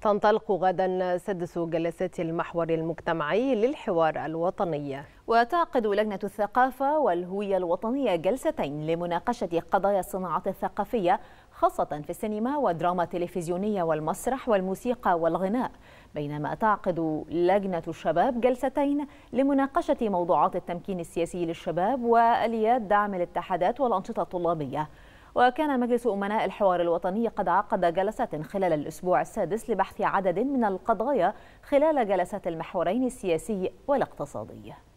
تنطلق غدا سدس جلسات المحور المجتمعي للحوار الوطني وتعقد لجنة الثقافة والهوية الوطنية جلستين لمناقشة قضايا الصناعات الثقافية خاصة في السينما والدراما التلفزيونية والمسرح والموسيقى والغناء بينما تعقد لجنة الشباب جلستين لمناقشة موضوعات التمكين السياسي للشباب وآليات دعم الاتحادات والأنشطة الطلابية وكان مجلس أمناء الحوار الوطني قد عقد جلسات خلال الأسبوع السادس لبحث عدد من القضايا خلال جلسات المحورين السياسي والاقتصادي